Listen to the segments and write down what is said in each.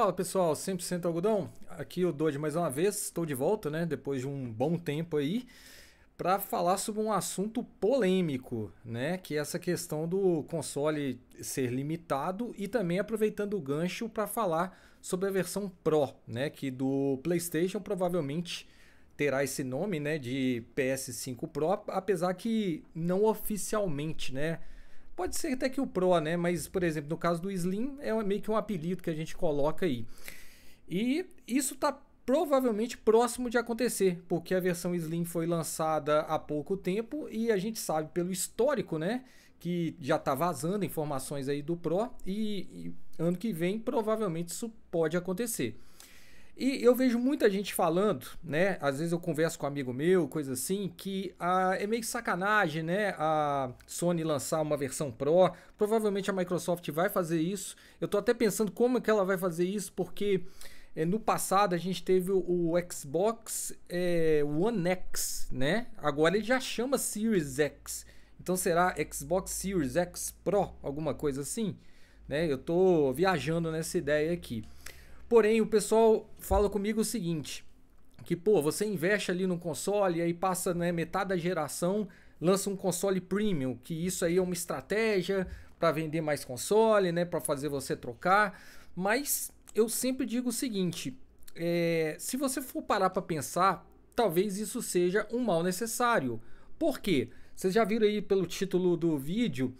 Fala pessoal, 100% algodão. Aqui o dou mais uma vez, estou de volta, né, depois de um bom tempo aí, para falar sobre um assunto polêmico, né, que é essa questão do console ser limitado e também aproveitando o gancho para falar sobre a versão Pro, né, que do PlayStation provavelmente terá esse nome, né, de PS5 Pro, apesar que não oficialmente, né, Pode ser até que o Pro, né? Mas, por exemplo, no caso do Slim, é meio que um apelido que a gente coloca aí. E isso está provavelmente próximo de acontecer, porque a versão Slim foi lançada há pouco tempo e a gente sabe pelo histórico, né, que já está vazando informações aí do Pro e, e, ano que vem provavelmente isso pode acontecer. E eu vejo muita gente falando, né? Às vezes eu converso com um amigo meu, coisa assim, que ah, é meio sacanagem, né? A Sony lançar uma versão Pro. Provavelmente a Microsoft vai fazer isso. Eu tô até pensando como é que ela vai fazer isso, porque é, no passado a gente teve o, o Xbox é, One X, né? Agora ele já chama Series X. Então será Xbox Series X Pro, alguma coisa assim? Né? Eu tô viajando nessa ideia aqui. Porém, o pessoal fala comigo o seguinte: que pô, você investe ali no console, aí passa né, metade da geração, lança um console premium, que isso aí é uma estratégia para vender mais console, né, para fazer você trocar. Mas eu sempre digo o seguinte: é, se você for parar para pensar, talvez isso seja um mal necessário. Por quê? Vocês já viram aí pelo título do vídeo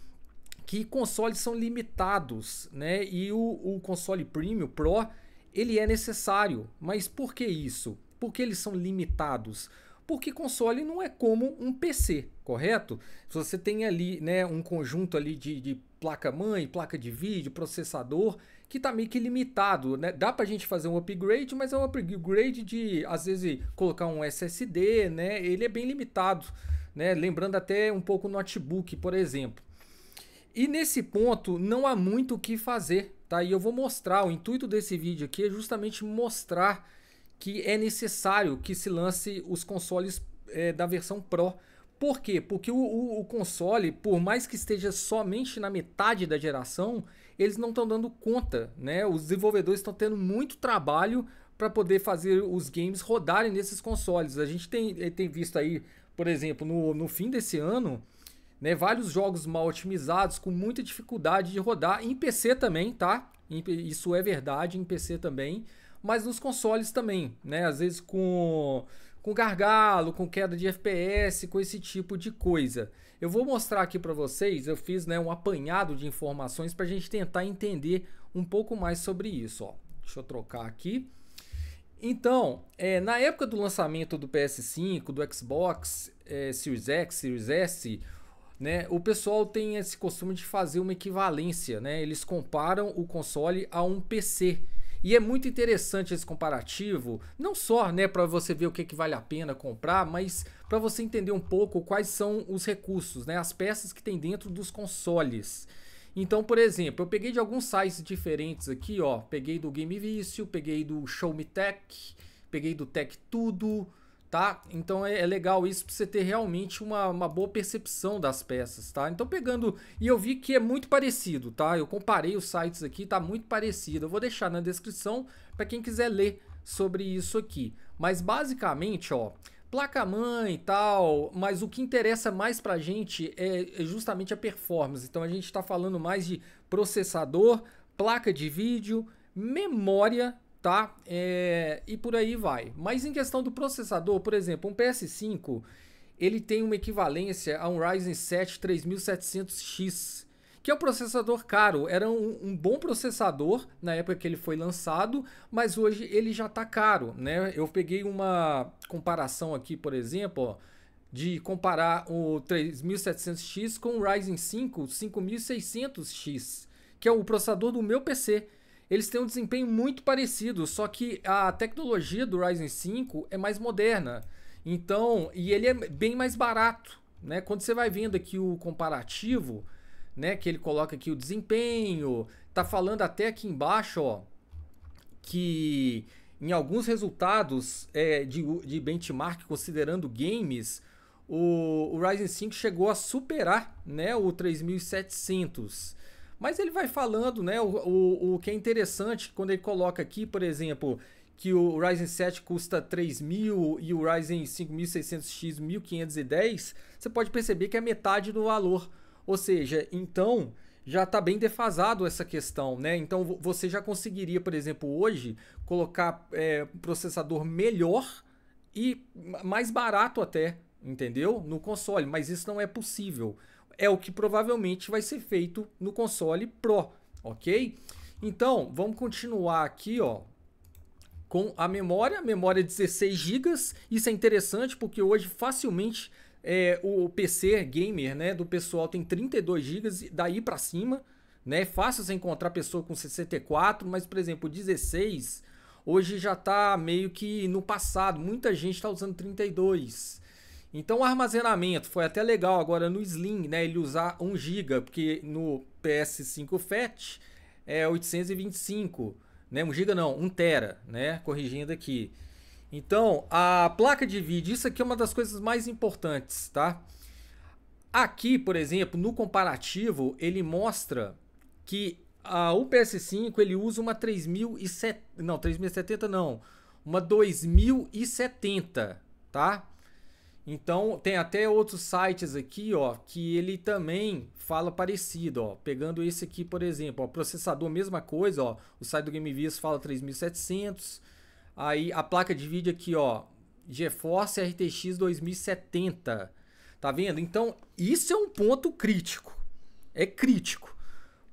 que consoles são limitados, né? E o, o console premium Pro ele é necessário. Mas por que isso? Por que eles são limitados? Porque console não é como um PC, correto? Se você tem ali né, um conjunto ali de, de placa-mãe, placa de vídeo, processador, que está meio que limitado, né? Dá a gente fazer um upgrade, mas é um upgrade de, às vezes, colocar um SSD, né? Ele é bem limitado, né? Lembrando até um pouco notebook, por exemplo. E nesse ponto, não há muito o que fazer, Tá? E eu vou mostrar, o intuito desse vídeo aqui é justamente mostrar que é necessário que se lance os consoles é, da versão Pro. Por quê? Porque o, o, o, console, por mais que esteja somente na metade da geração, eles não estão dando conta, né? Os desenvolvedores estão tendo muito trabalho para poder fazer os games rodarem nesses consoles. A gente tem, eh, tem visto aí, por exemplo, no, no fim desse ano, né? Vários jogos mal otimizados, com muita dificuldade de rodar, em PC também, tá? Isso é verdade, em PC também, mas nos consoles também, né? Às vezes com, com gargalo, com queda de FPS, com esse tipo de coisa. Eu vou mostrar aqui para vocês, eu fiz né, um apanhado de informações para a gente tentar entender um pouco mais sobre isso. Ó. Deixa eu trocar aqui. Então, é, na época do lançamento do PS5, do Xbox é, Series X, Series S, né? O pessoal tem esse costume de fazer uma equivalência, né? Eles comparam o console a um PC. E é muito interessante esse comparativo, não só né, para você ver o que, é que vale a pena comprar, mas para você entender um pouco quais são os recursos, né, as peças que tem dentro dos consoles. Então, por exemplo, eu peguei de alguns sites diferentes aqui, ó. Peguei do Game Vício, peguei do Show Me Tech, peguei do Tech Tudo, tá? Então é, é legal isso para você ter realmente uma, uma boa percepção das peças, tá? Então pegando, e eu vi que é muito parecido, tá? Eu comparei os sites aqui, tá muito parecido. Eu vou deixar na descrição para quem quiser ler sobre isso aqui. Mas basicamente, ó, placa-mãe e tal, mas o que interessa mais para a gente é, é justamente a performance. Então a gente está falando mais de processador, placa de vídeo, memória tá? É, e por aí vai. Mas em questão do processador, por exemplo, um PS5 ele tem uma equivalência a um Ryzen 7 3700X, que é um processador caro. Era um, um, bom processador na época que ele foi lançado, mas hoje ele já está caro, né? Eu peguei uma comparação aqui, por exemplo, ó, de comparar o 3700X com o Ryzen 5 5600X, que é o processador do meu PC eles têm um desempenho muito parecido, só que a tecnologia do Ryzen 5 é mais moderna. Então, e ele é bem mais barato, né? Quando você vai vendo aqui o comparativo, né, que ele coloca aqui o desempenho, tá falando até aqui embaixo, ó, que em alguns resultados é, de, de benchmark considerando games, o, o Ryzen 5 chegou a superar, né, o 3700. Mas ele vai falando, né? O, o, o que é interessante quando ele coloca aqui, por exemplo, que o Ryzen 7 custa 3.000 e o Ryzen 5600X 1.510, você pode perceber que é metade do valor. Ou seja, então já está bem defasado essa questão, né? Então você já conseguiria, por exemplo, hoje colocar é, um processador melhor e mais barato até, entendeu? No console, mas isso não é possível é o que provavelmente vai ser feito no console Pro, ok? Então, vamos continuar aqui, ó, com a memória, memória 16 GB. Isso é interessante porque hoje facilmente é, o PC gamer, né, do pessoal tem 32 GB daí para cima, né? fácil você encontrar pessoa com 64, mas por exemplo, 16 hoje já tá meio que no passado. Muita gente está usando 32. Então o armazenamento foi até legal agora no Slim, né? Ele usar 1 GB, porque no PS5 Fat é 825, né? 1 GB não, 1 tera, né? Corrigindo aqui. Então, a placa de vídeo, isso aqui é uma das coisas mais importantes, tá? Aqui, por exemplo, no comparativo, ele mostra que a, o PS5 ele usa uma 3070, não, 3070 não, uma 2070, tá? Então, tem até outros sites aqui, ó, que ele também fala parecido, ó. Pegando esse aqui, por exemplo, ó, processador, mesma coisa, ó. O site do GameViz fala 3700. Aí a placa de vídeo aqui, ó, GeForce RTX 2070. Tá vendo? Então, isso é um ponto crítico. É crítico.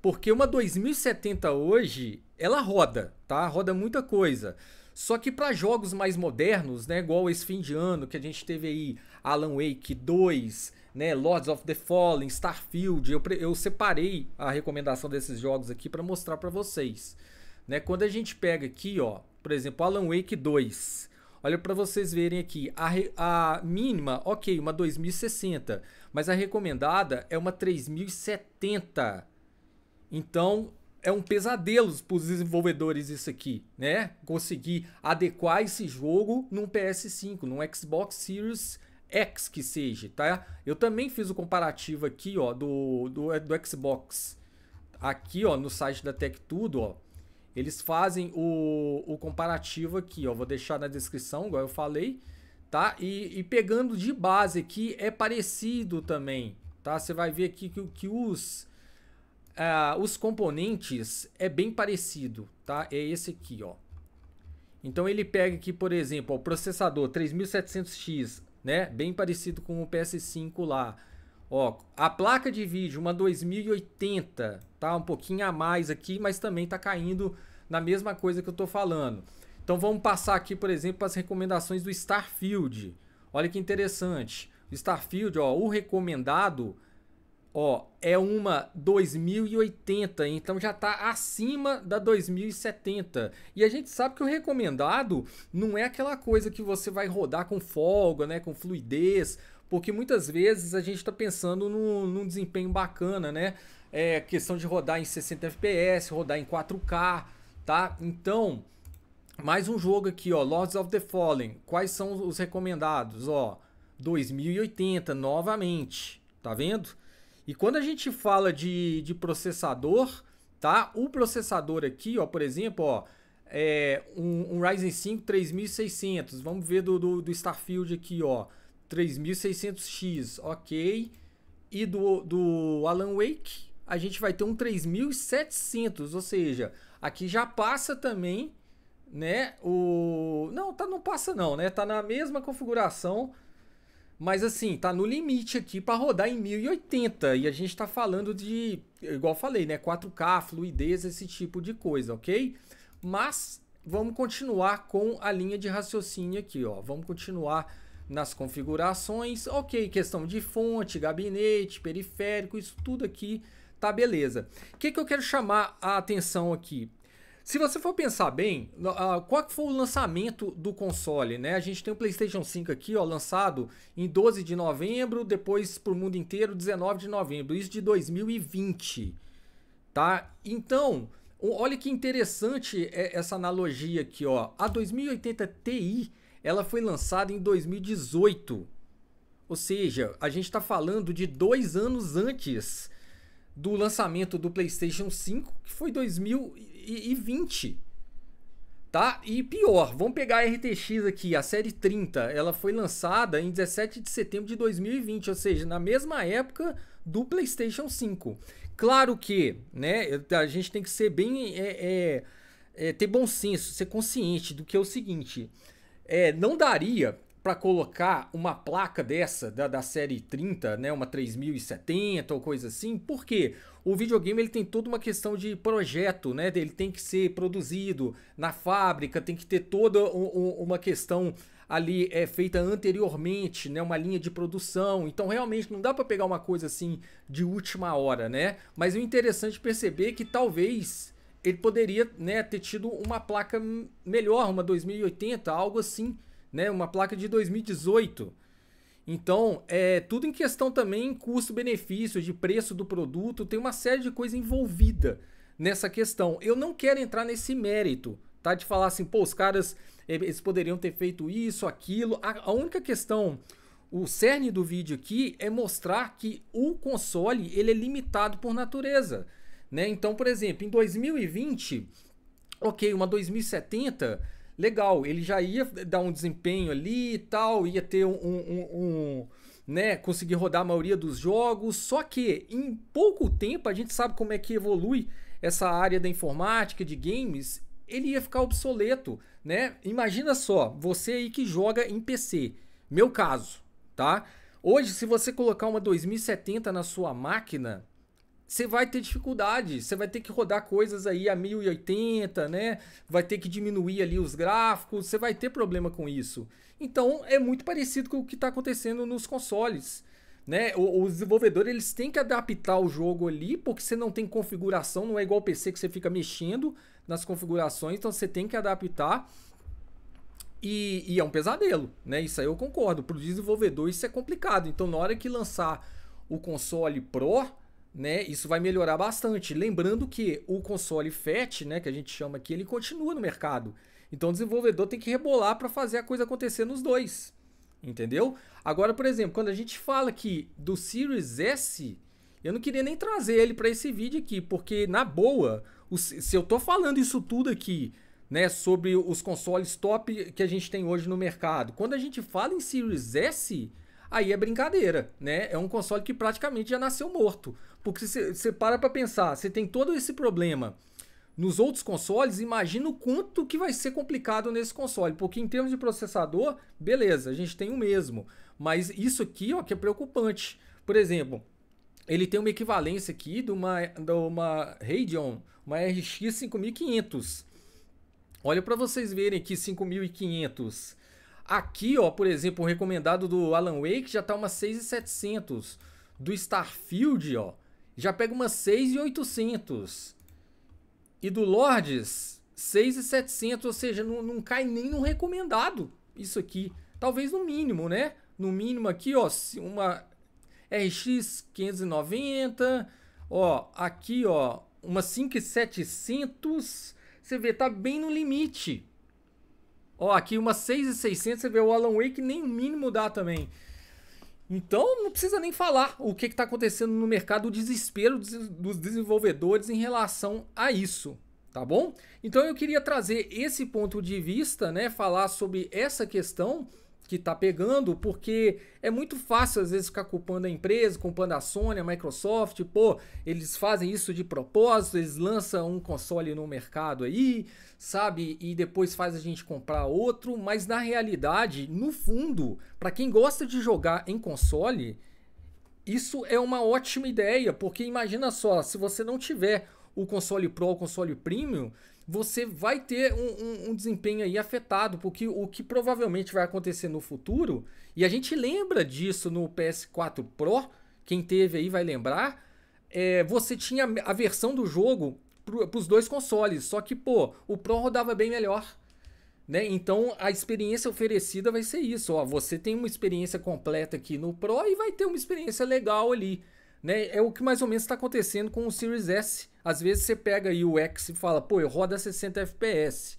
Porque uma 2070 hoje, ela roda, tá? Roda muita coisa. Só que para jogos mais modernos, né, igual esse fim de ano que a gente teve aí Alan Wake 2, né, Lords of the Fallen, Starfield, eu, eu separei a recomendação desses jogos aqui para mostrar para vocês. Né, quando a gente pega aqui, ó, por exemplo, Alan Wake 2, Olha para vocês verem aqui, a, a, mínima, ok, uma 2060, mas a recomendada é uma 3070. Então, é um pesadelo para os desenvolvedores isso aqui, né? Conseguir adequar esse jogo num PS5, num Xbox Series X que seja, tá? Eu também fiz o comparativo aqui, ó, do, do, do Xbox. Aqui, ó, no site da Tech Tudo, ó. Eles fazem o, o comparativo aqui, ó. Vou deixar na descrição, igual eu falei, tá? E, e pegando de base aqui, é parecido também, tá? Você vai ver aqui que, que os ah, os componentes é bem parecido, tá? É esse aqui, ó. Então ele pega aqui, por exemplo, o processador 3700X, né? Bem parecido com o PS5 lá. Ó, a placa de vídeo, uma 2080, tá? Um pouquinho a mais aqui, mas também tá caindo na mesma coisa que eu tô falando. Então vamos passar aqui, por exemplo, as recomendações do Starfield. Olha que interessante. O Starfield, ó, o recomendado Ó, é uma 2080, então já está acima da 2070. E a gente sabe que o recomendado não é aquela coisa que você vai rodar com folga, né, com fluidez, porque muitas vezes a gente está pensando num, num, desempenho bacana, né? É questão de rodar em 60 FPS, rodar em 4K, tá? Então, mais um jogo aqui, ó, Lords of the Fallen. Quais são os recomendados, ó? 2080 novamente, tá vendo? E quando a gente fala de, de processador, tá? O processador aqui, ó, por exemplo, ó, é um, um Ryzen 5 3600. Vamos ver do, do, do Starfield aqui, ó. 3600X, ok. E do, do Alan Wake, a gente vai ter um 3700, ou seja, aqui já passa também, né? O não, tá não passa não, né? Tá na mesma configuração mas assim, tá no limite aqui para rodar em 1080 e a gente tá falando de, igual falei, né, 4K, fluidez, esse tipo de coisa, OK? Mas vamos continuar com a linha de raciocínio aqui, ó. Vamos continuar nas configurações. OK, questão de fonte, gabinete, periférico, isso tudo aqui tá beleza. O que que eu quero chamar a atenção aqui? Se você for pensar bem, ah, qual foi o lançamento do console, né? A gente tem o PlayStation 5 aqui, ó, lançado em 12 de novembro, depois para o mundo inteiro 19 de novembro, isso de 2020, tá? Então, olha que interessante é, essa analogia aqui, ó. A 2080 Ti, ela foi lançada em 2018. Ou seja, a gente está falando de dois anos antes do lançamento do PlayStation 5, que foi 2020. Tá? E pior, vamos pegar a RTX aqui, a série 30, ela foi lançada em 17 de setembro de 2020, ou seja, na mesma época do PlayStation 5. Claro que, né, a gente tem que ser bem, é, é, é, ter bom senso, ser consciente do que é o seguinte, é, não daria para colocar uma placa dessa da, da série 30, né, uma 3070 ou coisa assim. porque O videogame ele tem toda uma questão de projeto, né? Ele tem que ser produzido na fábrica, tem que ter toda um, um, uma questão ali é feita anteriormente, né, uma linha de produção. Então realmente não dá para pegar uma coisa assim de última hora, né? Mas o é interessante perceber que talvez ele poderia, né, ter tido uma placa melhor, uma 2080, algo assim né? Uma placa de 2018. Então, é tudo em questão também custo-benefício, de preço do produto, tem uma série de coisa envolvida nessa questão. Eu não quero entrar nesse mérito, tá? De falar assim, pô, os caras eh, eles poderiam ter feito isso, aquilo. A, a única questão, o cerne do vídeo aqui é mostrar que o console ele é limitado por natureza, né? Então, por exemplo, em 2020, ok, uma 2070 legal, ele já ia dar um desempenho ali e tal, ia ter um, um, um né, conseguir rodar a maioria dos jogos. Só que em pouco tempo a gente sabe como é que evolui essa área da informática, de games, ele ia ficar obsoleto, né? Imagina só, você aí que joga em PC, meu caso, tá? Hoje, se você colocar uma 2070 na sua máquina, você vai ter dificuldade, você vai ter que rodar coisas aí a 1080, né? Vai ter que diminuir ali os gráficos, você vai ter problema com isso. Então é muito parecido com o que está acontecendo nos consoles. Né? Os desenvolvedores eles têm que adaptar o jogo ali, porque você não tem configuração, não é igual o PC que você fica mexendo nas configurações, então você tem que adaptar. E, e, é um pesadelo, né? Isso aí eu concordo. Para o desenvolvedor isso é complicado. Então, na hora que lançar o console Pro, né? Isso vai melhorar bastante. Lembrando que o console FAT, né, que a gente chama aqui, ele continua no mercado. Então o desenvolvedor tem que rebolar para fazer a coisa acontecer nos dois. Entendeu? Agora, por exemplo, quando a gente fala aqui do Series S, eu não queria nem trazer ele para esse vídeo aqui, porque na boa, se eu tô falando isso tudo aqui, né, sobre os consoles top que a gente tem hoje no mercado. Quando a gente fala em Series S, aí é brincadeira, né? É um console que praticamente já nasceu morto. Porque se você para para pensar, você tem todo esse problema nos outros consoles, imagina o quanto que vai ser complicado nesse console. Porque em termos de processador, beleza, a gente tem o mesmo. Mas isso aqui, ó, que é preocupante. Por exemplo, ele tem uma equivalência aqui de uma, de uma Radeon, uma RX 5500. Olha para vocês verem aqui, 5500. Aqui, ó, por exemplo, o recomendado do Alan Wake já tá uma 6700. Do Starfield, ó, já pega umas 6,800. E do Lordes, 6,700, ou seja, não, não cai nem no recomendado isso aqui. Talvez no mínimo, né? No mínimo aqui, ó, uma RX 590, ó, aqui, ó, uma 5,700, você vê, tá bem no limite. Ó, aqui uma 6,600, você vê o Alan Wake nem o mínimo dá também. Então não precisa nem falar o que está acontecendo no mercado, o desespero dos desenvolvedores em relação a isso, tá bom? Então eu queria trazer esse ponto de vista, né? Falar sobre essa questão que tá pegando, porque é muito fácil às vezes ficar culpando a empresa, culpando a Sony, a Microsoft, pô, eles fazem isso de propósito, eles lançam um console no mercado aí, sabe, e depois faz a gente comprar outro, mas na realidade, no fundo, para quem gosta de jogar em console, isso é uma ótima ideia, porque imagina só, se você não tiver o console Pro, o console Premium, você vai ter um, um, um, desempenho aí afetado, porque o que provavelmente vai acontecer no futuro, e a gente lembra disso no PS4 Pro, quem teve aí vai lembrar, é, você tinha a versão do jogo para os dois consoles, só que, pô, o Pro rodava bem melhor. Né? Então a experiência oferecida vai ser isso. Ó, você tem uma experiência completa aqui no Pro e vai ter uma experiência legal ali. Né? É o que mais ou menos está acontecendo com o Series S. Às vezes você pega aí o X e fala, pô, eu roda 60 FPS.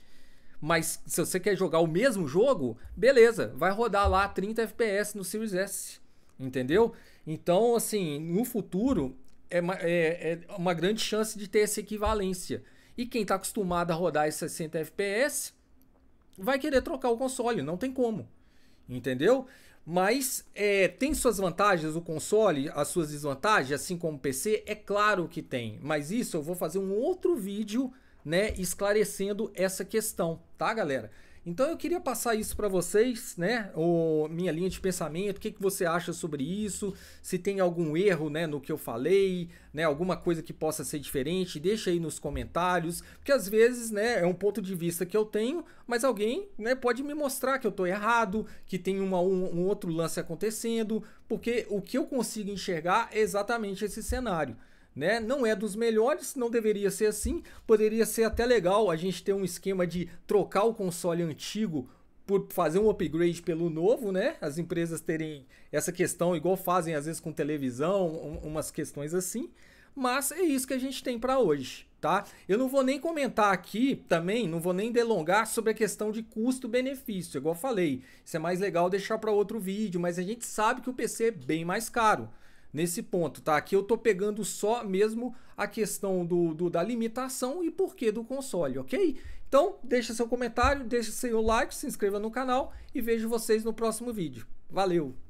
Mas se você quer jogar o mesmo jogo, beleza, vai rodar lá 30 FPS no Series S. Entendeu? Então, assim, no futuro é uma, é, é uma grande chance de ter essa equivalência. E quem está acostumado a rodar 60 FPS vai querer trocar o console, não tem como. Entendeu? Mas é, tem suas vantagens o console, as suas desvantagens, assim como o PC? É claro que tem, mas isso eu vou fazer um outro vídeo né, esclarecendo essa questão, tá, galera? Então eu queria passar isso para vocês, né? O, minha linha de pensamento, o que, que você acha sobre isso? Se tem algum erro, né, no que eu falei, né? Alguma coisa que possa ser diferente, deixa aí nos comentários, porque às vezes, né, é um ponto de vista que eu tenho, mas alguém, né, pode me mostrar que eu tô errado, que tem uma, um, um outro lance acontecendo, porque o que eu consigo enxergar é exatamente esse cenário né? Não é dos melhores, não deveria ser assim. Poderia ser até legal a gente ter um esquema de trocar o console antigo por fazer um upgrade pelo novo, né? As empresas terem essa questão, igual fazem às vezes com televisão, um, umas questões assim. Mas é isso que a gente tem para hoje, tá? Eu não vou nem comentar aqui também, não vou nem delongar sobre a questão de custo-benefício, igual falei. Isso é mais legal deixar para outro vídeo, mas a gente sabe que o PC é bem mais caro nesse ponto, tá? Aqui eu tô pegando só mesmo a questão do, do da limitação e porquê do console, ok? Então, deixa seu comentário, deixa seu like, se inscreva no canal e vejo vocês no próximo vídeo. Valeu!